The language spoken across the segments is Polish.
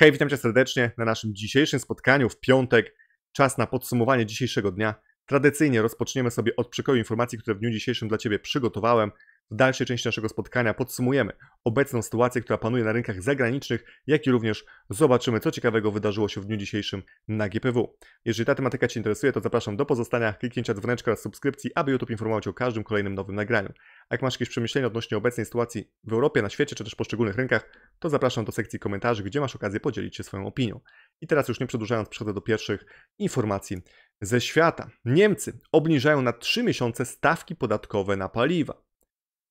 Hej, witam cię serdecznie na naszym dzisiejszym spotkaniu w piątek. Czas na podsumowanie dzisiejszego dnia. Tradycyjnie rozpoczniemy sobie od przekoju informacji, które w dniu dzisiejszym dla Ciebie przygotowałem. W dalszej części naszego spotkania podsumujemy obecną sytuację, która panuje na rynkach zagranicznych, jak i również zobaczymy, co ciekawego wydarzyło się w dniu dzisiejszym na GPW. Jeżeli ta tematyka Cię interesuje, to zapraszam do pozostania, kliknięcia dzwoneczka oraz subskrypcji, aby YouTube informował Cię o każdym kolejnym nowym nagraniu. A jak masz jakieś przemyślenia odnośnie obecnej sytuacji w Europie, na świecie czy też poszczególnych rynkach, to zapraszam do sekcji komentarzy, gdzie masz okazję podzielić się swoją opinią. I teraz już nie przedłużając, przechodzę do pierwszych informacji ze świata. Niemcy obniżają na 3 miesiące stawki podatkowe na paliwa.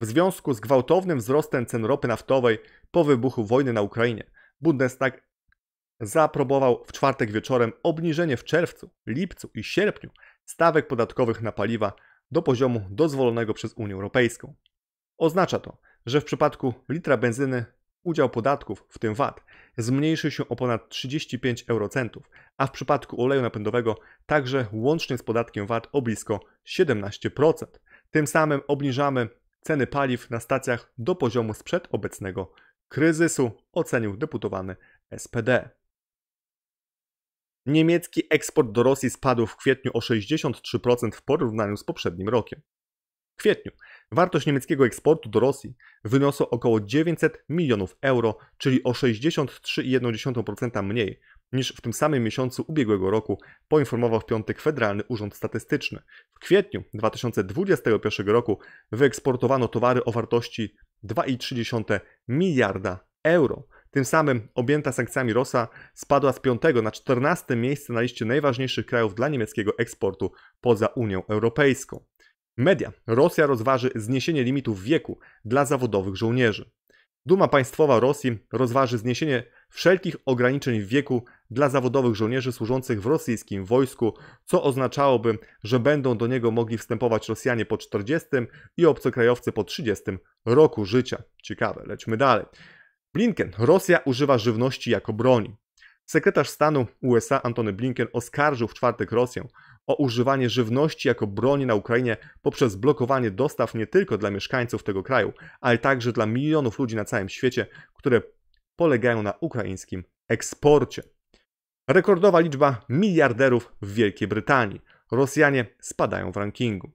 W związku z gwałtownym wzrostem cen ropy naftowej po wybuchu wojny na Ukrainie, Bundestag zaaprobował w czwartek wieczorem obniżenie w czerwcu, lipcu i sierpniu stawek podatkowych na paliwa do poziomu dozwolonego przez Unię Europejską. Oznacza to, że w przypadku litra benzyny udział podatków, w tym VAT, zmniejszy się o ponad 35 eurocentów, a w przypadku oleju napędowego także łącznie z podatkiem VAT o blisko 17%. Tym samym obniżamy ceny paliw na stacjach do poziomu sprzed obecnego kryzysu, ocenił deputowany SPD. Niemiecki eksport do Rosji spadł w kwietniu o 63% w porównaniu z poprzednim rokiem. W kwietniu wartość niemieckiego eksportu do Rosji wyniosła około 900 milionów euro, czyli o 63,1% mniej niż w tym samym miesiącu ubiegłego roku, poinformował w piątek Federalny Urząd Statystyczny. W kwietniu 2021 roku wyeksportowano towary o wartości 2,3 miliarda euro. Tym samym objęta sankcjami Rosja spadła z 5 na 14 miejsce na liście najważniejszych krajów dla niemieckiego eksportu poza Unią Europejską. Media. Rosja rozważy zniesienie limitów wieku dla zawodowych żołnierzy. Duma Państwowa Rosji rozważy zniesienie wszelkich ograniczeń w wieku dla zawodowych żołnierzy służących w rosyjskim wojsku, co oznaczałoby, że będą do niego mogli wstępować Rosjanie po 40 i obcokrajowcy po 30 roku życia. Ciekawe, lećmy dalej. Blinken. Rosja używa żywności jako broni. Sekretarz stanu USA Antony Blinken oskarżył w czwartek Rosję o używanie żywności jako broni na Ukrainie poprzez blokowanie dostaw nie tylko dla mieszkańców tego kraju, ale także dla milionów ludzi na całym świecie, które polegają na ukraińskim eksporcie. Rekordowa liczba miliarderów w Wielkiej Brytanii. Rosjanie spadają w rankingu.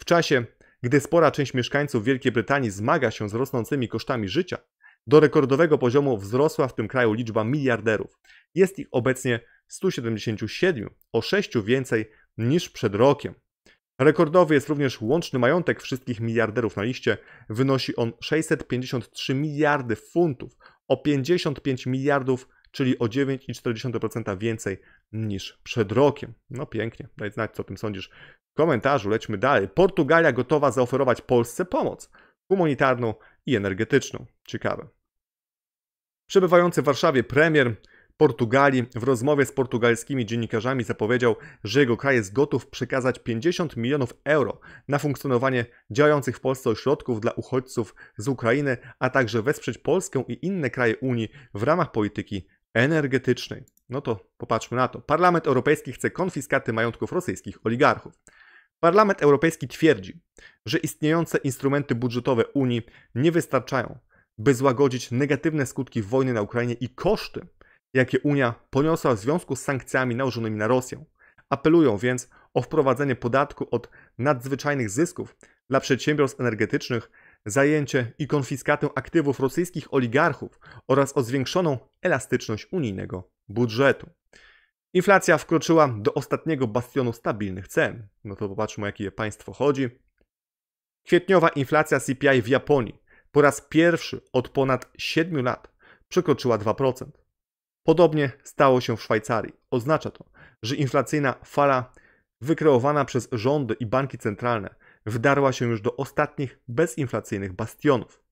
W czasie, gdy spora część mieszkańców Wielkiej Brytanii zmaga się z rosnącymi kosztami życia, do rekordowego poziomu wzrosła w tym kraju liczba miliarderów. Jest ich obecnie 177, o 6 więcej niż przed rokiem. Rekordowy jest również łączny majątek wszystkich miliarderów na liście. Wynosi on 653 miliardy funtów, o 55 miliardów, czyli o 9,4% więcej niż przed rokiem. No pięknie, daj znać co o tym sądzisz w komentarzu. Lećmy dalej. Portugalia gotowa zaoferować Polsce pomoc humanitarną i energetyczną. Ciekawe. Przebywający w Warszawie premier Portugalii w rozmowie z portugalskimi dziennikarzami zapowiedział, że jego kraj jest gotów przekazać 50 milionów euro na funkcjonowanie działających w Polsce ośrodków dla uchodźców z Ukrainy, a także wesprzeć Polskę i inne kraje Unii w ramach polityki energetycznej. No to popatrzmy na to. Parlament Europejski chce konfiskaty majątków rosyjskich oligarchów. Parlament Europejski twierdzi, że istniejące instrumenty budżetowe Unii nie wystarczają, by złagodzić negatywne skutki wojny na Ukrainie i koszty, jakie Unia poniosła w związku z sankcjami nałożonymi na Rosję. Apelują więc o wprowadzenie podatku od nadzwyczajnych zysków dla przedsiębiorstw energetycznych, zajęcie i konfiskatę aktywów rosyjskich oligarchów oraz o zwiększoną elastyczność unijnego budżetu. Inflacja wkroczyła do ostatniego bastionu stabilnych cen. No to popatrzmy, o jakie państwo chodzi. Kwietniowa inflacja CPI w Japonii po raz pierwszy od ponad 7 lat przekroczyła 2%. Podobnie stało się w Szwajcarii. Oznacza to, że inflacyjna fala wykreowana przez rządy i banki centralne wdarła się już do ostatnich bezinflacyjnych bastionów.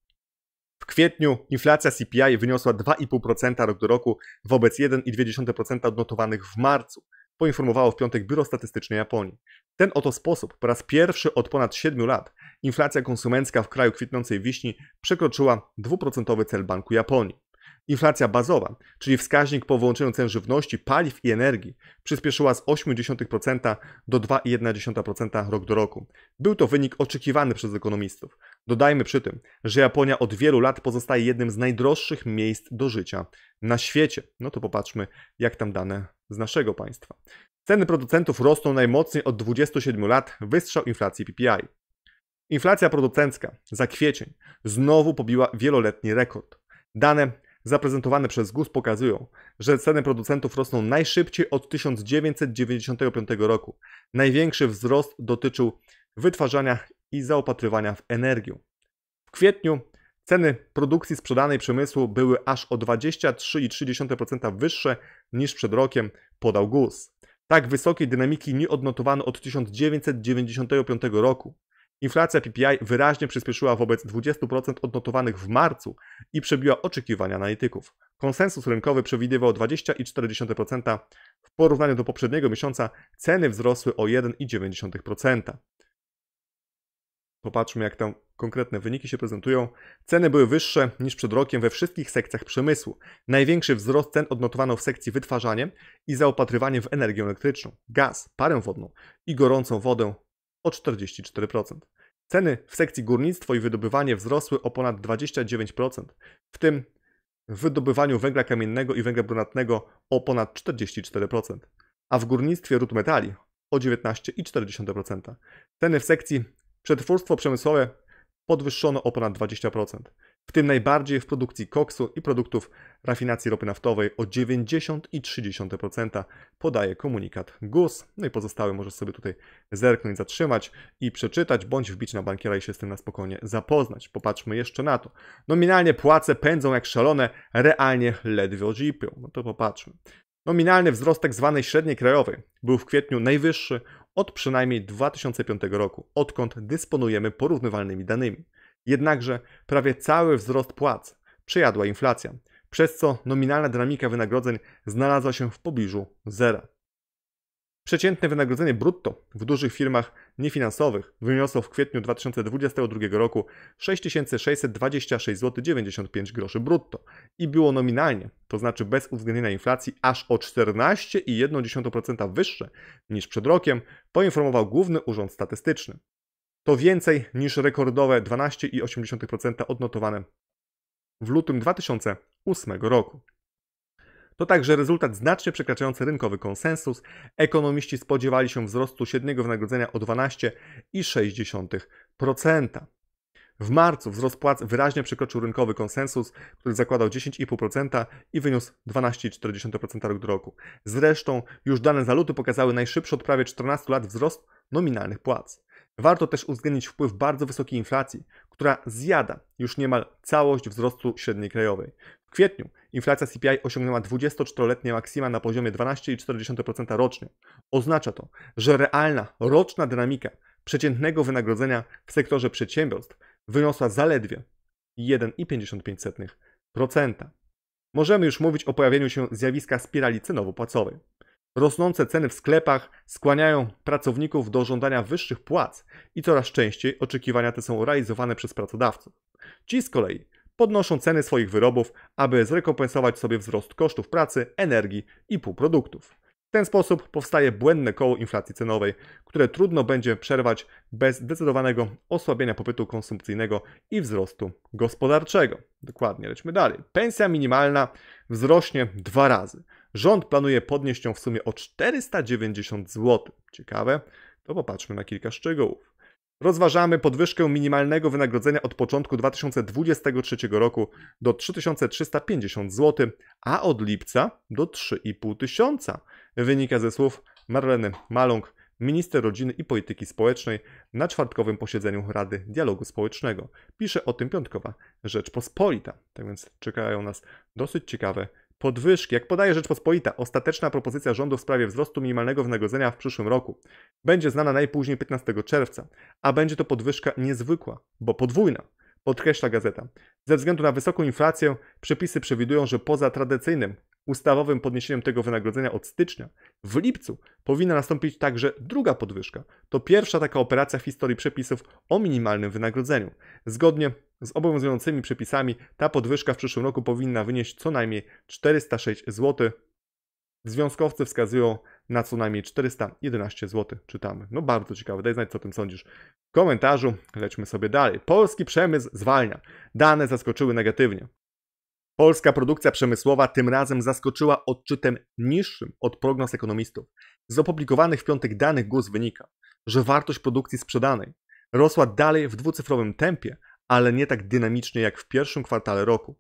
W kwietniu inflacja CPI wyniosła 2,5% rok do roku wobec 1,2% odnotowanych w marcu, poinformowało w piątek Biuro Statystyczne Japonii. W ten oto sposób po raz pierwszy od ponad 7 lat inflacja konsumencka w kraju kwitnącej wiśni przekroczyła 2% cel Banku Japonii. Inflacja bazowa, czyli wskaźnik po wyłączeniu cen żywności, paliw i energii, przyspieszyła z 0,8% do 2,1% rok do roku. Był to wynik oczekiwany przez ekonomistów. Dodajmy przy tym, że Japonia od wielu lat pozostaje jednym z najdroższych miejsc do życia na świecie. No to popatrzmy, jak tam dane z naszego państwa. Ceny producentów rosną najmocniej od 27 lat, wystrzał inflacji PPI. Inflacja producencka za kwiecień znowu pobiła wieloletni rekord. Dane zaprezentowane przez GUS pokazują, że ceny producentów rosną najszybciej od 1995 roku. Największy wzrost dotyczył wytwarzania i zaopatrywania w energię. W kwietniu ceny produkcji sprzedanej przemysłu były aż o 23,3% wyższe niż przed rokiem, podał GUS. Tak wysokiej dynamiki nie odnotowano od 1995 roku. Inflacja PPI wyraźnie przyspieszyła wobec 20% odnotowanych w marcu i przebiła oczekiwania analityków. Konsensus rynkowy przewidywał 20,4%. W porównaniu do poprzedniego miesiąca ceny wzrosły o 1,9%. Popatrzmy, jak tam konkretne wyniki się prezentują. Ceny były wyższe niż przed rokiem we wszystkich sekcjach przemysłu. Największy wzrost cen odnotowano w sekcji wytwarzanie i zaopatrywanie w energię elektryczną, gaz, parę wodną i gorącą wodę o 44%. Ceny w sekcji górnictwo i wydobywanie wzrosły o ponad 29%, w tym w wydobywaniu węgla kamiennego i węgla brunatnego o ponad 44%, a w górnictwie ród metali o 19,4%. Ceny w sekcji przetwórstwo przemysłowe podwyższono o ponad 20% w tym najbardziej w produkcji koksu i produktów rafinacji ropy naftowej o 90,3% podaje komunikat GUS. No i pozostałe możesz sobie tutaj zerknąć, zatrzymać i przeczytać, bądź wbić na bankiera i się z tym na spokojnie zapoznać. Popatrzmy jeszcze na to. Nominalnie płace pędzą jak szalone, realnie ledwie odzipią. No to popatrzmy. Nominalny wzrost tzw. Tak średniej krajowej był w kwietniu najwyższy od przynajmniej 2005 roku, odkąd dysponujemy porównywalnymi danymi. Jednakże prawie cały wzrost płac przejadła inflacja, przez co nominalna dynamika wynagrodzeń znalazła się w pobliżu zera. Przeciętne wynagrodzenie brutto w dużych firmach niefinansowych wyniosło w kwietniu 2022 roku 6626,95 zł brutto i było nominalnie, to znaczy bez uwzględnienia inflacji, aż o 14,1% wyższe niż przed rokiem, poinformował Główny Urząd Statystyczny. To więcej niż rekordowe 12,8% odnotowane w lutym 2008 roku. To także rezultat znacznie przekraczający rynkowy konsensus. Ekonomiści spodziewali się wzrostu średniego wynagrodzenia o 12,6%. W marcu wzrost płac wyraźnie przekroczył rynkowy konsensus, który zakładał 10,5% i wyniósł 12,4% rok do roku. Zresztą już dane za luty pokazały najszybszy od prawie 14 lat wzrost nominalnych płac. Warto też uwzględnić wpływ bardzo wysokiej inflacji, która zjada już niemal całość wzrostu średniej krajowej. W kwietniu inflacja CPI osiągnęła 24-letnie maksima na poziomie 12,4% rocznie. Oznacza to, że realna roczna dynamika przeciętnego wynagrodzenia w sektorze przedsiębiorstw wyniosła zaledwie 1,55%. Możemy już mówić o pojawieniu się zjawiska spirali cenowo-płacowej. Rosnące ceny w sklepach skłaniają pracowników do żądania wyższych płac i coraz częściej oczekiwania te są realizowane przez pracodawców. Ci z kolei podnoszą ceny swoich wyrobów, aby zrekompensować sobie wzrost kosztów pracy, energii i półproduktów. W ten sposób powstaje błędne koło inflacji cenowej, które trudno będzie przerwać bez zdecydowanego osłabienia popytu konsumpcyjnego i wzrostu gospodarczego. Dokładnie, lećmy dalej. Pensja minimalna wzrośnie dwa razy. Rząd planuje podnieść ją w sumie o 490 zł. Ciekawe? To popatrzmy na kilka szczegółów. Rozważamy podwyżkę minimalnego wynagrodzenia od początku 2023 roku do 3350 zł, a od lipca do 3500. Wynika ze słów Marleny Maląg, minister rodziny i polityki społecznej na czwartkowym posiedzeniu Rady Dialogu Społecznego. Pisze o tym piątkowa Rzeczpospolita. Tak więc czekają nas dosyć ciekawe podwyżki, jak podaje Rzeczpospolita, ostateczna propozycja rządu w sprawie wzrostu minimalnego wynagrodzenia w przyszłym roku będzie znana najpóźniej 15 czerwca, a będzie to podwyżka niezwykła, bo podwójna, podkreśla gazeta. Ze względu na wysoką inflację, przepisy przewidują, że poza tradycyjnym ustawowym podniesieniem tego wynagrodzenia od stycznia, w lipcu powinna nastąpić także druga podwyżka. To pierwsza taka operacja w historii przepisów o minimalnym wynagrodzeniu. Zgodnie z obowiązującymi przepisami ta podwyżka w przyszłym roku powinna wynieść co najmniej 406 zł. Związkowcy wskazują na co najmniej 411 zł. Czytamy. No bardzo ciekawe, daj znać co o tym sądzisz. W komentarzu lećmy sobie dalej. Polski przemysł zwalnia. Dane zaskoczyły negatywnie. Polska produkcja przemysłowa tym razem zaskoczyła odczytem niższym od prognoz ekonomistów. Z opublikowanych w piątek danych GUS wynika, że wartość produkcji sprzedanej rosła dalej w dwucyfrowym tempie, ale nie tak dynamicznie jak w pierwszym kwartale roku.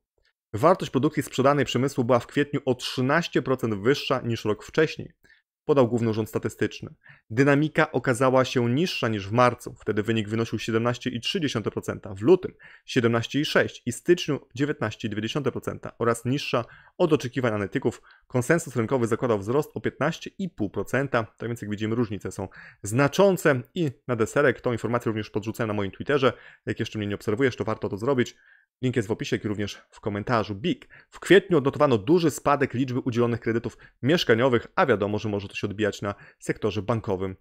Wartość produkcji sprzedanej przemysłu była w kwietniu o 13% wyższa niż rok wcześniej, podał Główny Urząd Statystyczny. Dynamika okazała się niższa niż w marcu, wtedy wynik wynosił 17,3%, w lutym 17,6% i styczniu 19,2% oraz niższa od oczekiwań analityków. Konsensus rynkowy zakładał wzrost o 15,5%, tak więc jak widzimy różnice są znaczące i na deserek tą informację również podrzucę na moim Twitterze. Jak jeszcze mnie nie obserwujesz, to warto to zrobić. Link jest w opisie, jak również w komentarzu. BIG. W kwietniu odnotowano duży spadek liczby udzielonych kredytów mieszkaniowych, a wiadomo, że może to się odbijać na sektorze bankowym.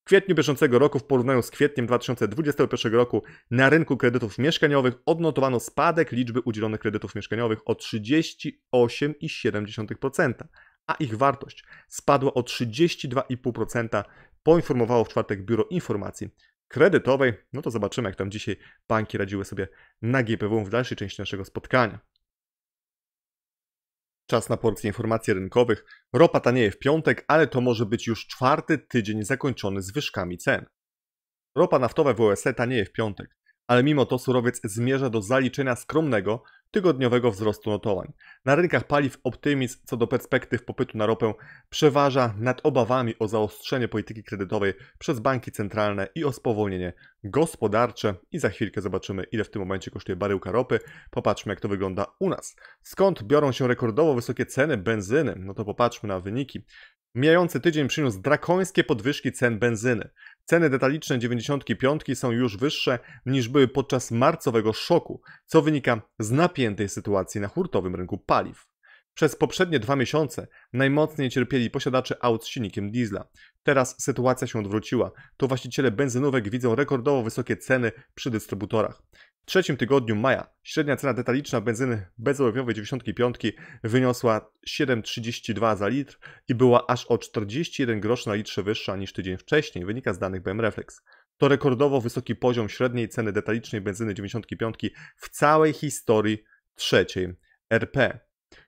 W kwietniu bieżącego roku w porównaniu z kwietniem 2021 roku na rynku kredytów mieszkaniowych odnotowano spadek liczby udzielonych kredytów mieszkaniowych o 38,7%, a ich wartość spadła o 32,5%, poinformowało w czwartek Biuro Informacji kredytowej. No to zobaczymy, jak tam dzisiaj banki radziły sobie na GPW w dalszej części naszego spotkania. Czas na porcję informacji rynkowych. Ropa tanieje w piątek, ale to może być już czwarty tydzień zakończony zwyżkami cen. Ropa naftowa w OSE tanieje w piątek, ale mimo to surowiec zmierza do zaliczenia skromnego tygodniowego wzrostu notowań. Na rynkach paliw optymizm co do perspektyw popytu na ropę przeważa nad obawami o zaostrzenie polityki kredytowej przez banki centralne i o spowolnienie gospodarcze. I za chwilkę zobaczymy, ile w tym momencie kosztuje baryłka ropy. Popatrzmy, jak to wygląda u nas. Skąd biorą się rekordowo wysokie ceny benzyny? No to popatrzmy na wyniki. Mijający tydzień przyniósł drakońskie podwyżki cen benzyny. Ceny detaliczne 95 są już wyższe niż były podczas marcowego szoku, co wynika z napiętej sytuacji na hurtowym rynku paliw. Przez poprzednie dwa miesiące najmocniej cierpieli posiadacze aut z silnikiem diesla. Teraz sytuacja się odwróciła. To właściciele benzynówek widzą rekordowo wysokie ceny przy dystrybutorach. W trzecim tygodniu maja średnia cena detaliczna benzyny bezołowiowej 95 wyniosła 7,32 za litr i była aż o 41 groszy na litrze wyższa niż tydzień wcześniej, wynika z danych BM Reflex. To rekordowo wysoki poziom średniej ceny detalicznej benzyny 95 w całej historii trzeciej RP.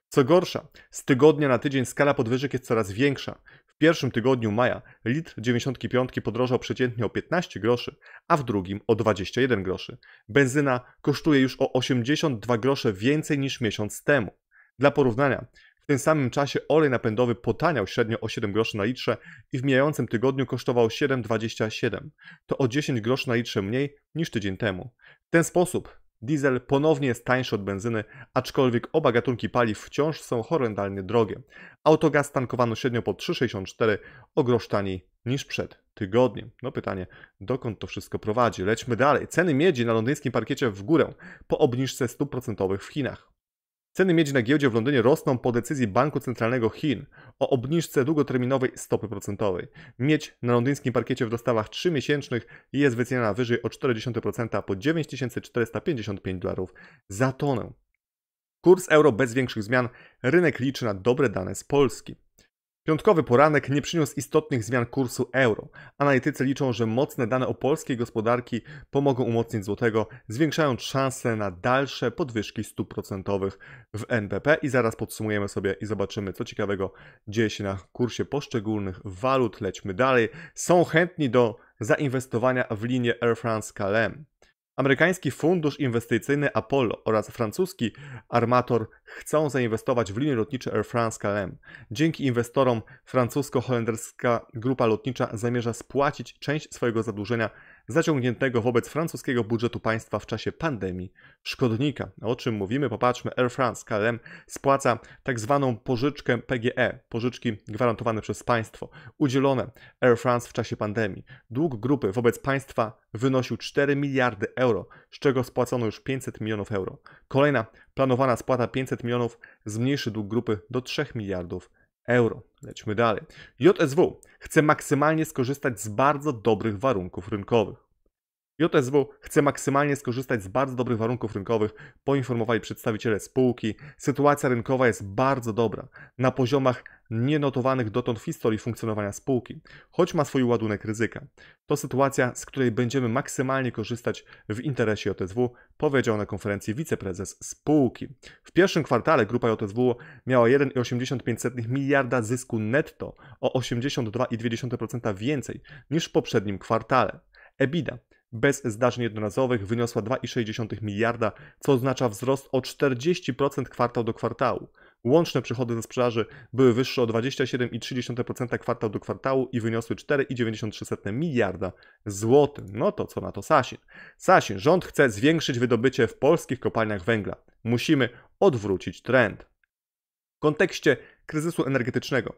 Co gorsza, z tygodnia na tydzień skala podwyżek jest coraz większa. W pierwszym tygodniu maja litr 95 podrożał przeciętnie o 15 groszy, a w drugim o 21 groszy. Benzyna kosztuje już o 82 grosze więcej niż miesiąc temu. Dla porównania, w tym samym czasie olej napędowy potaniał średnio o 7 groszy na litrze i w mijającym tygodniu kosztował 7,27. To o 10 groszy na litrze mniej niż tydzień temu. W ten sposób Diesel ponownie jest tańszy od benzyny, aczkolwiek oba gatunki paliw wciąż są horrendalnie drogie. Autogaz tankowano średnio po 3,64 o grosz taniej niż przed tygodniem. No pytanie, dokąd to wszystko prowadzi? Lećmy dalej. Ceny miedzi na londyńskim parkiecie w górę po obniżce stóp procentowych w Chinach. Ceny miedzi na giełdzie w Londynie rosną po decyzji Banku Centralnego Chin o obniżce długoterminowej stopy procentowej. Miedź na londyńskim parkiecie w dostawach 3-miesięcznych jest wyceniana wyżej o 0,4% po 9455 dolarów za tonę. Kurs euro bez większych zmian, rynek liczy na dobre dane z Polski. Piątkowy poranek nie przyniósł istotnych zmian kursu euro. Analitycy liczą, że mocne dane o polskiej gospodarki pomogą umocnić złotego, zwiększając szanse na dalsze podwyżki stóp procentowych w NBP i zaraz podsumujemy sobie i zobaczymy, co ciekawego dzieje się na kursie poszczególnych walut. Lećmy dalej. Są chętni do zainwestowania w linię Air France-KLM. E Amerykański Fundusz Inwestycyjny Apollo oraz francuski Armator chcą zainwestować w linie lotnicze Air France-KLM. Dzięki inwestorom francusko-holenderska grupa lotnicza zamierza spłacić część swojego zadłużenia zaciągniętego wobec francuskiego budżetu państwa w czasie pandemii szkodnika. O czym mówimy? Popatrzmy, Air France KLM spłaca tak zwaną pożyczkę PGE, pożyczki gwarantowane przez państwo, udzielone Air France w czasie pandemii. Dług grupy wobec państwa wynosił 4 miliardy euro, z czego spłacono już 500 milionów euro. Kolejna planowana spłata 500 milionów zmniejszy dług grupy do 3 miliardów euro euro. Lećmy dalej. JSW chce maksymalnie skorzystać z bardzo dobrych warunków rynkowych. JSW chce maksymalnie skorzystać z bardzo dobrych warunków rynkowych, poinformowali przedstawiciele spółki. Sytuacja rynkowa jest bardzo dobra, na poziomach nienotowanych dotąd w historii funkcjonowania spółki, choć ma swój ładunek ryzyka. To sytuacja, z której będziemy maksymalnie korzystać w interesie JSW, powiedział na konferencji wiceprezes spółki. W pierwszym kwartale grupa JSW miała 1,85 miliarda zysku netto o 82,2% więcej niż w poprzednim kwartale. EBITDA bez zdarzeń jednorazowych wyniosła 2,6 miliarda, co oznacza wzrost o 40% kwartał do kwartału. Łączne przychody ze sprzedaży były wyższe o 27,3% kwartał do kwartału i wyniosły 4,93 miliarda złotych. No to co na to Sasin? Sasin, rząd chce zwiększyć wydobycie w polskich kopalniach węgla. Musimy odwrócić trend. W kontekście kryzysu energetycznego,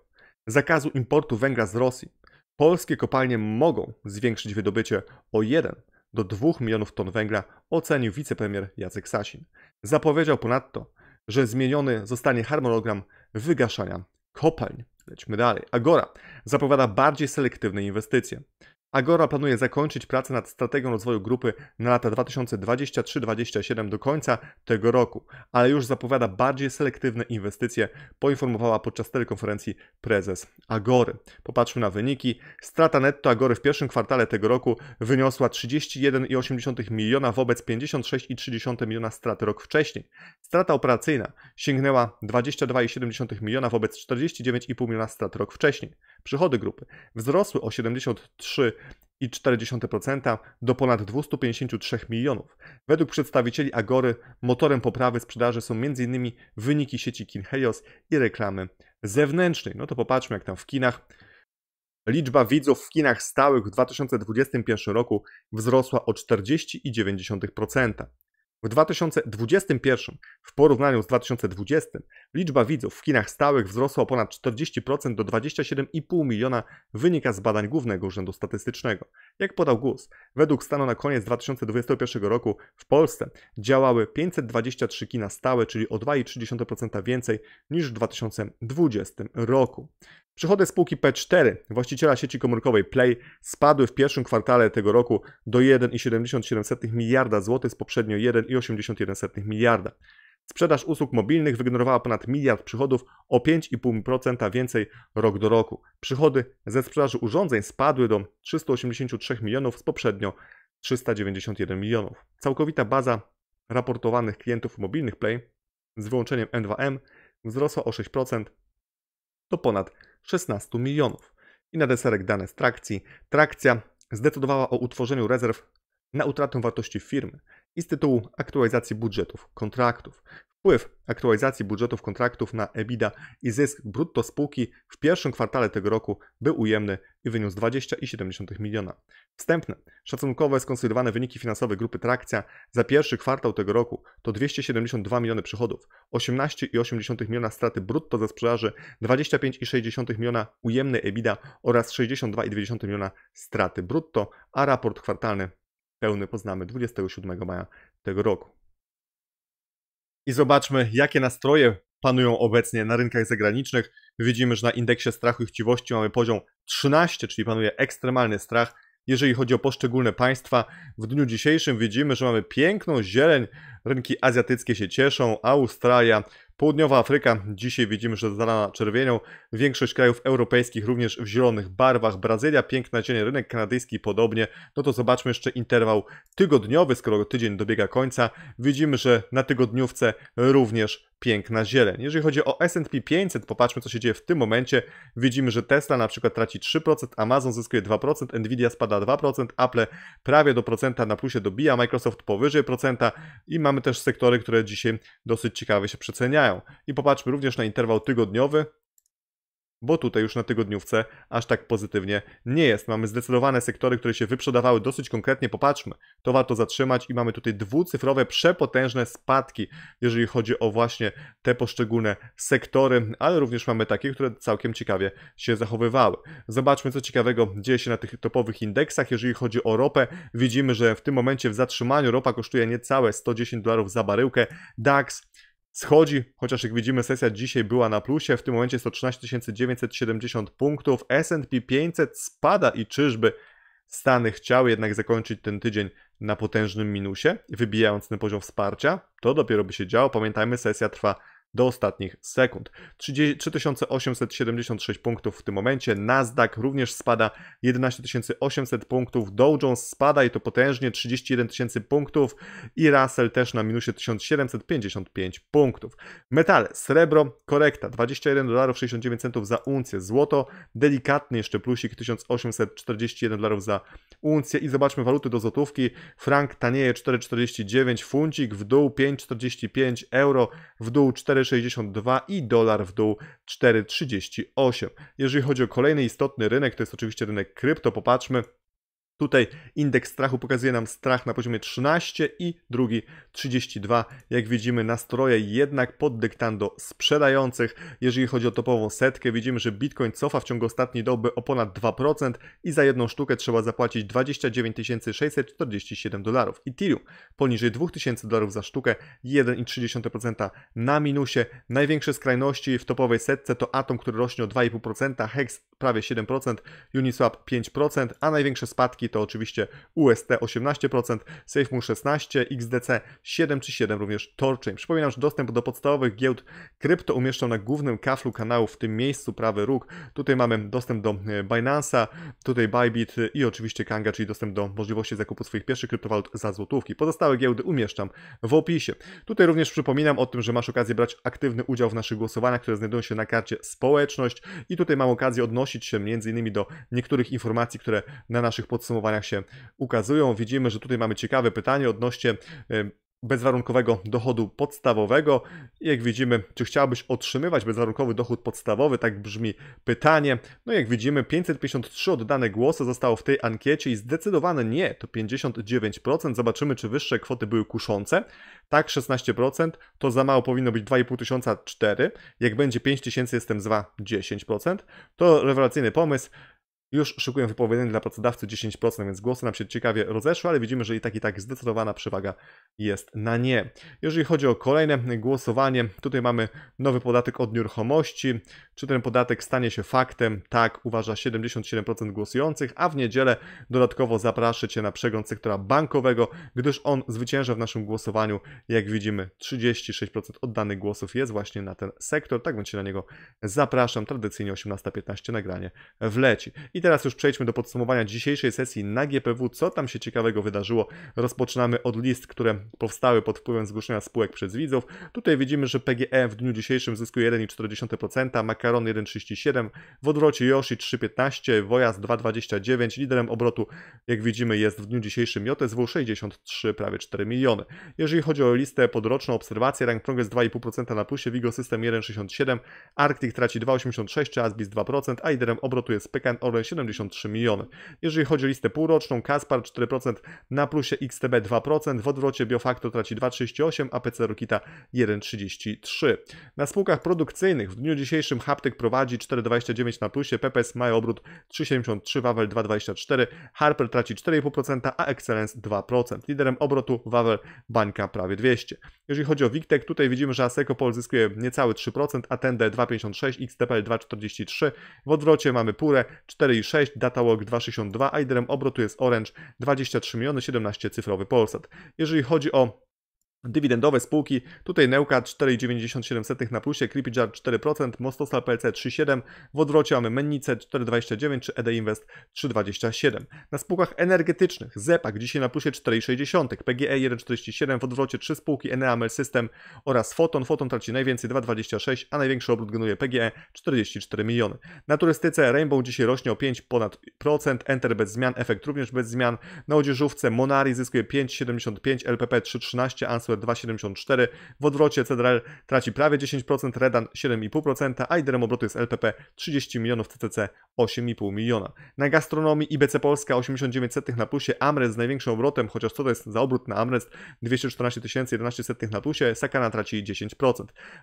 zakazu importu węgla z Rosji, polskie kopalnie mogą zwiększyć wydobycie o 1 do 2 milionów ton węgla ocenił wicepremier Jacek Sasin. Zapowiedział ponadto, że zmieniony zostanie harmonogram wygaszania kopalń. Lećmy dalej. Agora zapowiada bardziej selektywne inwestycje. Agora planuje zakończyć pracę nad strategią rozwoju grupy na lata 2023-2027 do końca tego roku, ale już zapowiada bardziej selektywne inwestycje, poinformowała podczas telekonferencji prezes Agory. Popatrzmy na wyniki. Strata netto Agory w pierwszym kwartale tego roku wyniosła 31,8 miliona wobec 56,3 miliona straty rok wcześniej. Strata operacyjna sięgnęła 22,7 miliona wobec 49,5 miliona strat rok wcześniej. Przychody grupy wzrosły o 73 0,4% do ponad 253 milionów. Według przedstawicieli Agory motorem poprawy sprzedaży są m.in. wyniki sieci Kin i reklamy zewnętrznej. No to popatrzmy jak tam w kinach. Liczba widzów w kinach stałych w 2021 roku wzrosła o 40,9%. W 2021 w porównaniu z 2020 liczba widzów w kinach stałych wzrosła o ponad 40% do 27,5 miliona wynika z badań Głównego Urzędu Statystycznego. Jak podał GUS, według stanu na koniec 2021 roku w Polsce działały 523 kina stałe, czyli o 2,3% więcej niż w 2020 roku. Przychody spółki P4, właściciela sieci komórkowej Play, spadły w pierwszym kwartale tego roku do 1,77 miliarda złotych z poprzednio 1,81 miliarda. Sprzedaż usług mobilnych wygenerowała ponad miliard przychodów o 5,5% więcej rok do roku. Przychody ze sprzedaży urządzeń spadły do 383 milionów z poprzednio 391 milionów. Całkowita baza raportowanych klientów mobilnych Play z wyłączeniem N2M wzrosła o 6% do ponad 16 milionów. I na deserek dane z trakcji. Trakcja zdecydowała o utworzeniu rezerw na utratę wartości firmy i z tytułu aktualizacji budżetów kontraktów. Wpływ aktualizacji budżetów kontraktów na EBITDA i zysk brutto spółki w pierwszym kwartale tego roku był ujemny i wyniósł 20,7 miliona. Wstępne, szacunkowe skonsolidowane wyniki finansowe grupy Trakcja za pierwszy kwartał tego roku to 272 miliony przychodów, 18,8 miliona straty brutto ze sprzedaży, 25,6 miliona ujemny EBITDA oraz 62,2 miliona straty brutto, a raport kwartalny pełny poznamy 27 maja tego roku i zobaczmy, jakie nastroje panują obecnie na rynkach zagranicznych. Widzimy, że na indeksie strachu i chciwości mamy poziom 13, czyli panuje ekstremalny strach. Jeżeli chodzi o poszczególne państwa, w dniu dzisiejszym widzimy, że mamy piękną zieleń. Rynki azjatyckie się cieszą, Australia, Południowa Afryka, dzisiaj widzimy, że zadana czerwienią. Większość krajów europejskich również w zielonych barwach. Brazylia, piękna cienie, rynek kanadyjski podobnie. No to zobaczmy jeszcze interwał tygodniowy, skoro tydzień dobiega końca. Widzimy, że na tygodniówce również piękna zieleń. Jeżeli chodzi o S&P 500, popatrzmy co się dzieje w tym momencie. Widzimy, że Tesla na przykład traci 3%, Amazon zyskuje 2%, Nvidia spada 2%, Apple prawie do procenta na plusie dobija, Microsoft powyżej procenta i mamy też sektory, które dzisiaj dosyć ciekawie się przeceniają. I popatrzmy również na interwał tygodniowy bo tutaj już na tygodniówce aż tak pozytywnie nie jest. Mamy zdecydowane sektory, które się wyprzedawały dosyć konkretnie, popatrzmy, to warto zatrzymać i mamy tutaj dwucyfrowe, przepotężne spadki, jeżeli chodzi o właśnie te poszczególne sektory, ale również mamy takie, które całkiem ciekawie się zachowywały. Zobaczmy, co ciekawego dzieje się na tych topowych indeksach. Jeżeli chodzi o ropę, widzimy, że w tym momencie w zatrzymaniu ropa kosztuje niecałe 110 dolarów za baryłkę, DAX schodzi, chociaż jak widzimy sesja dzisiaj była na plusie, w tym momencie jest to 13 970 punktów, S&P 500 spada i czyżby Stany chciały jednak zakończyć ten tydzień na potężnym minusie, wybijając ten poziom wsparcia, to dopiero by się działo. Pamiętajmy, sesja trwa do ostatnich sekund. 3876 punktów w tym momencie, Nasdaq również spada 11800 punktów, Dow Jones spada i to potężnie 31 tysięcy punktów i Russell też na minusie 1755 punktów. Metale, srebro, korekta 21 dolarów 69 centów za uncję, złoto delikatny jeszcze plusik 1841 dolarów za uncję i zobaczmy waluty do złotówki, frank tanieje 4,49, funcik w dół 5,45, euro w dół 4, 4,62 i dolar w dół 4,38. Jeżeli chodzi o kolejny istotny rynek, to jest oczywiście rynek krypto. Popatrzmy, Tutaj indeks strachu pokazuje nam strach na poziomie 13 i drugi 32. Jak widzimy nastroje jednak pod dyktando sprzedających. Jeżeli chodzi o topową setkę widzimy, że Bitcoin cofa w ciągu ostatniej doby o ponad 2% i za jedną sztukę trzeba zapłacić 29 647 dolarów. Ethereum poniżej 2000 dolarów za sztukę 1,3% na minusie. Największe skrajności w topowej setce to Atom, który rośnie o 2,5%, Hex prawie 7%, Uniswap 5%, a największe spadki Polski to oczywiście UST 18%, SafeMoon 16, XDC 7 czy 7 również Torchain. Przypominam, że dostęp do podstawowych giełd krypto umieszczam na głównym kaflu kanału w tym miejscu, prawy róg. Tutaj mamy dostęp do e, Binance'a, tutaj Bybit i oczywiście Kanga, czyli dostęp do możliwości zakupu swoich pierwszych kryptowalut za złotówki. Pozostałe giełdy umieszczam w opisie. Tutaj również przypominam o tym, że masz okazję brać aktywny udział w naszych głosowaniach, które znajdują się na karcie społeczność i tutaj mam okazję odnosić się m.in. do niektórych informacji, które na naszych podsumowaniach podsumowaniach się ukazują. Widzimy, że tutaj mamy ciekawe pytanie odnośnie bezwarunkowego dochodu podstawowego. Jak widzimy, czy chciałbyś otrzymywać bezwarunkowy dochód podstawowy? Tak brzmi pytanie. No jak widzimy, 553 oddane głosy zostało w tej ankiecie i zdecydowane nie, to 59%. Zobaczymy, czy wyższe kwoty były kuszące. Tak, 16%, to za mało powinno być 2,5 tysiąca 4. Jak będzie 5 tysięcy, jestem za 10%. To rewelacyjny pomysł. Już szykują wypowiedzenie dla pracodawcy 10%, więc głosy nam się ciekawie rozeszły, ale widzimy, że i tak i tak zdecydowana przewaga jest na nie. Jeżeli chodzi o kolejne głosowanie, tutaj mamy nowy podatek od nieruchomości. Czy ten podatek stanie się faktem? Tak, uważa 77% głosujących, a w niedzielę dodatkowo zapraszę Cię na przegląd sektora bankowego, gdyż on zwycięża w naszym głosowaniu. Jak widzimy, 36% oddanych głosów jest właśnie na ten sektor, tak więc się na niego zapraszam. Tradycyjnie 18.15 nagranie wleci. I teraz już przejdźmy do podsumowania dzisiejszej sesji na GPW. Co tam się ciekawego wydarzyło? Rozpoczynamy od list, które powstały pod wpływem zgłoszenia spółek przez widzów. Tutaj widzimy, że PGE w dniu dzisiejszym zyskuje 1,4%, Makaron 1,67%, w odwrocie Yoshi 3,15%, Wojas 2,29%, liderem obrotu, jak widzimy, jest w dniu dzisiejszym JSW 63, prawie 4 miliony. Jeżeli chodzi o listę podroczną, obserwację, Rank Progress 2,5% na plusie, Vigo System 1,67%, Arctic traci 2,86%, Asbis 2%, a liderem obrotu jest Pekan Orlen 73 miliony. Jeżeli chodzi o listę półroczną, Kaspar 4% na plusie, XTB 2%, w odwrocie Biofactor traci 2,38, a PC Rokita 1,33. Na spółkach produkcyjnych w dniu dzisiejszym Haptek prowadzi 4,29 na plusie, PPS ma obrót 3,73, Wawel 2,24, Harper traci 4,5%, a Excellence 2%. Liderem obrotu Wawel bańka prawie 200. Jeżeli chodzi o Wigtek, tutaj widzimy, że Asekopol zyskuje niecałe 3%, a Atende 2,56, XTPL 2,43, w odwrocie mamy Purę 4 6, data 262, a liderem obrotu jest Orange, 23 miliony 17 cyfrowy Polsat. Jeżeli chodzi o Dywidendowe spółki, tutaj Neuka 4,97 na plusie, Creepy Jar 4%, Mostosal PLC 3,7, w odwrocie mamy Mennice 4,29 czy ED Invest 3,27. Na spółkach energetycznych ZEPAK dzisiaj na plusie 4,60, PGE 1,47, w odwrocie 3 spółki Enea, System oraz Foton. Foton traci najwięcej 2,26, a największy obrót generuje PGE 44 miliony. Na turystyce Rainbow dzisiaj rośnie o 5 ponad procent, Enter bez zmian, Efekt również bez zmian. Na odzieżówce Monari zyskuje 5,75, LPP 3,13, Ans 2,74. W odwrocie CDRL traci prawie 10%, Redan 7,5%, a liderem obrotu jest LPP 30 milionów, CCC 8,5 miliona. Na gastronomii IBC Polska 89 na plusie, Amrest z największym obrotem, chociaż co to jest za obrót na Amrest 214 tysięcy 11 setnych na plusie, Sakana traci 10%.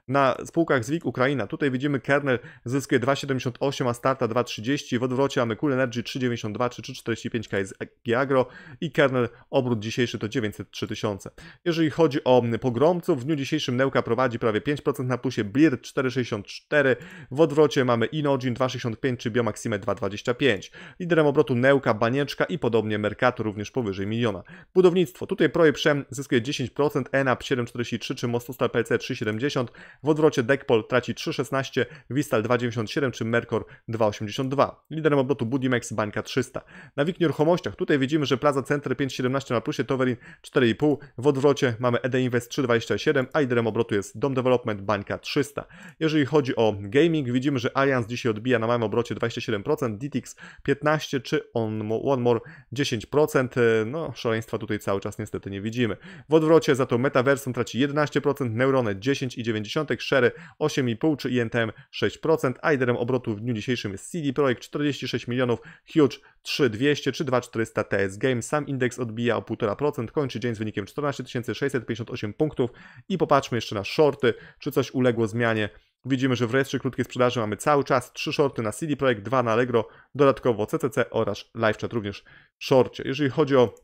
Na spółkach zwik Ukraina, tutaj widzimy Kernel zyskuje 2,78, a Starta 2,30, w odwrocie mamy Cool Energy 3,92 czy 3,45 KS Giagro i Kernel obrót dzisiejszy to 903 tysiące. Jeżeli chodzi chodzi o mm, pogromców, w dniu dzisiejszym Neuka prowadzi prawie 5% na plusie, Blirt 4,64, w odwrocie mamy Inogin 2,65 czy Biomaxime 2,25. Liderem obrotu Neuka, Banieczka i podobnie Mercato również powyżej miliona. Budownictwo, tutaj projekt Przem zyskuje 10%, ENAP 7,43 czy Mostostal PC 3,70, w odwrocie Dekpol traci 3,16, Vistal 2,97 czy Mercor 2,82. Liderem obrotu Budimex, Bańka 300. Na WIG nieruchomościach, tutaj widzimy, że Plaza Center 5,17 na plusie, Towerin 4,5, w odwrocie mamy ED Invest 3,27, a liderem obrotu jest Dom Development Bańka 300. Jeżeli chodzi o gaming, widzimy, że Allianz dzisiaj odbija na małym obrocie 27%, DTX 15% czy OneMore 10%. No, szaleństwa tutaj cały czas niestety nie widzimy. W odwrocie za to Metaversum traci 11%, Neurone 10,9%, Share 8,5% czy INTM 6%, a liderem obrotu w dniu dzisiejszym jest CD Projekt 46 milionów, Huge 3200 czy 2400 TS Game. Sam indeks odbija o 1,5%, kończy dzień z wynikiem 14 650 58 punktów. I popatrzmy jeszcze na shorty, czy coś uległo zmianie. Widzimy, że w rejestrze krótkiej sprzedaży mamy cały czas 3 shorty na CD Projekt, 2 na Allegro, dodatkowo CCC oraz LiveChat również w shorcie. Jeżeli chodzi o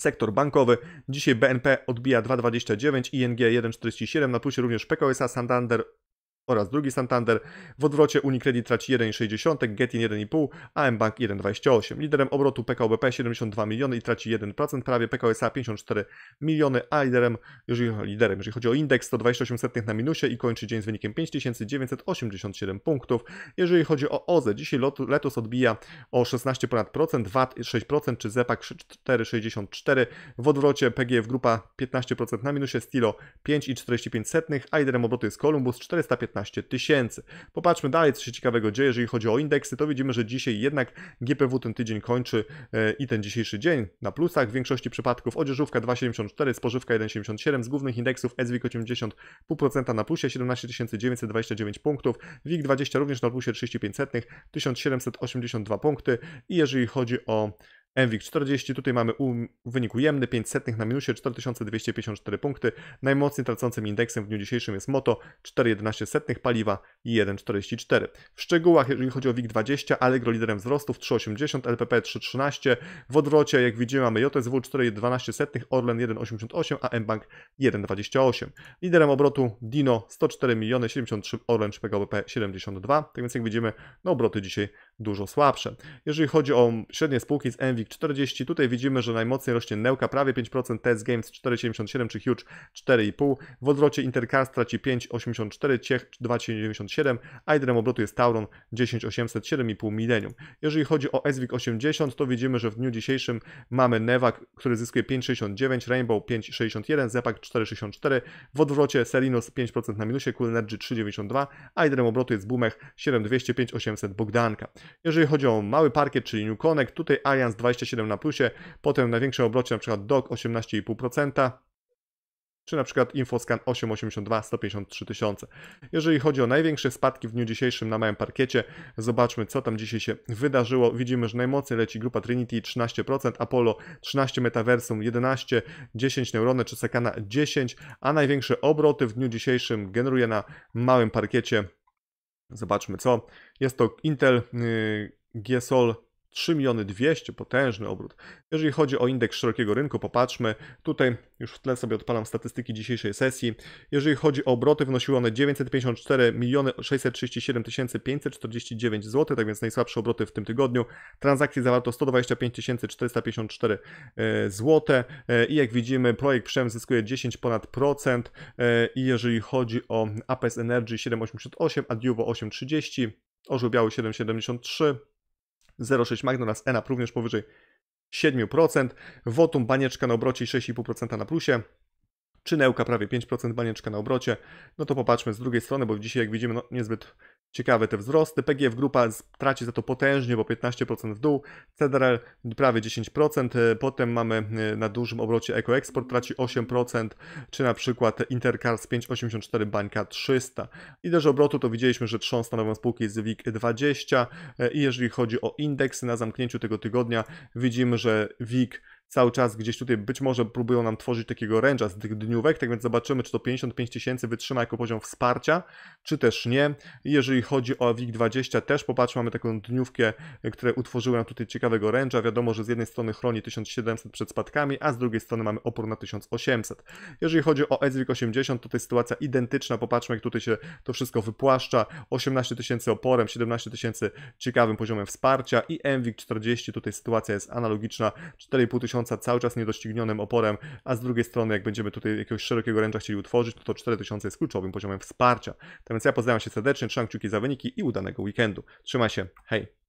sektor bankowy, dzisiaj BNP odbija 2,29, ING 1,47, na plusie również PKO Santander oraz drugi Santander. W odwrocie Unicredit traci 1,6, Getin 1,5, AmBank 1,28. Liderem obrotu PKBP 72 miliony i traci 1%, prawie PKO SA 54 miliony, a liderem, jeżeli, liderem, jeżeli chodzi o indeks, 128 na minusie i kończy dzień z wynikiem 5987 punktów. Jeżeli chodzi o OZE, dzisiaj Lotus odbija o 16 ponad procent, VAT 6% czy e ZEPAK 4,64. W odwrocie PGF Grupa 15% na minusie, Stilo 5,45, a liderem obrotu jest Columbus 415 15 tysięcy. Popatrzmy dalej, co się ciekawego dzieje, jeżeli chodzi o indeksy, to widzimy, że dzisiaj jednak GPW ten tydzień kończy e, i ten dzisiejszy dzień na plusach. W większości przypadków odzieżówka 2,74, spożywka 1,77 z głównych indeksów SWIG 80 0,5% na plusie 17 929 punktów, WIG 20 również na plusie 35 1782 punkty i jeżeli chodzi o Envik 40, tutaj mamy u, wynik ujemny, 500 na minusie, 4254 punkty. Najmocniej tracącym indeksem w dniu dzisiejszym jest Moto, 4,11 paliwa i 1,44. W szczegółach, jeżeli chodzi o WIG20, Allegro liderem wzrostów 3,80, LPP 3,13. W odwrocie, jak widzimy, mamy JSW 4,12, Orlen 1,88, a mBank 1,28. Liderem obrotu Dino 104 miliony 73, Orlen czy PKBP 72. Tak więc jak widzimy, no obroty dzisiaj dużo słabsze. Jeżeli chodzi o średnie spółki z Envik 40. Tutaj widzimy, że najmocniej rośnie Neuka, prawie 5%, TS Games 4,77 czy Huge 4,5. W odwrocie Intercar straci 5,84, Ciech 2,97, a liderem obrotu jest Tauron 10,800, 7,5 Millennium. Jeżeli chodzi o Eswik 80, to widzimy, że w dniu dzisiejszym mamy Nevak, który zyskuje 5,69, Rainbow 5,61, Zepak 4,64, w odwrocie Selinos 5% na minusie, Cool Energy 3,92, a liderem obrotu jest Bumech 7,200, 5,800 Bogdanka. Jeżeli chodzi o mały parkiet, czyli New Connect, tutaj Allianz 2. 27 na plusie, potem na największym obrocie na przykład DOC 18,5%, czy na przykład InfoScan 882 153 tysiące. Jeżeli chodzi o największe spadki w dniu dzisiejszym na małym parkiecie, zobaczmy co tam dzisiaj się wydarzyło. Widzimy, że najmocniej leci grupa Trinity 13%, Apollo 13, Metaversum 11, 10 Neurone czy Sekana 10, a największe obroty w dniu dzisiejszym generuje na małym parkiecie. Zobaczmy co. Jest to Intel, yy, GSOL 3 miliony 200, potężny obrót. Jeżeli chodzi o indeks szerokiego rynku, popatrzmy, tutaj już w tle sobie odpalam statystyki dzisiejszej sesji. Jeżeli chodzi o obroty, wynosiły one 954 miliony 637 549 zł, tak więc najsłabsze obroty w tym tygodniu. Transakcje zawarto 125 454 zł i jak widzimy projekt Przem zyskuje 10 ponad procent e, i jeżeli chodzi o APS Energy 7,88, Adiuwo 8,30, Orzeł Biały 7,73, 0,6 Magnonas oraz ENAP również powyżej 7%, Wotum banieczka na obrocie 6,5% na plusie, czynełka prawie 5% banieczka na obrocie. No to popatrzmy z drugiej strony, bo dzisiaj jak widzimy no, niezbyt Ciekawe te wzrosty. PGF Grupa traci za to potężnie, bo 15% w dół. CDRL prawie 10%. Potem mamy y, na dużym obrocie EcoExport traci 8%, czy na przykład Intercars 584, bańka 300. I też obrotu to widzieliśmy, że trzon stanowią spółki z WIG20. Y, I jeżeli chodzi o indeksy na zamknięciu tego tygodnia, widzimy, że WIG cały czas gdzieś tutaj być może próbują nam tworzyć takiego range'a z tych dniówek, tak więc zobaczymy, czy to 55 tysięcy wytrzyma jako poziom wsparcia, czy też nie. Jeżeli chodzi o WIG20 też, popatrzmy, mamy taką dniówkę, które utworzyły nam tutaj ciekawego range'a. Wiadomo, że z jednej strony chroni 1700 przed spadkami, a z drugiej strony mamy opór na 1800. Jeżeli chodzi o EZWIG 80, tutaj sytuacja identyczna, popatrzmy, jak tutaj się to wszystko wypłaszcza. 18 tysięcy oporem, 17 tysięcy ciekawym poziomem wsparcia i MWIG 40, tutaj sytuacja jest analogiczna, 4500 3000 cały czas niedoścignionym oporem, a z drugiej strony jak będziemy tutaj jakiegoś szerokiego ręcza chcieli utworzyć, to, to 4000 jest kluczowym poziomem wsparcia. Tak więc ja pozdrawiam się serdecznie, trzymam kciuki za wyniki i udanego weekendu. Trzymaj się, hej!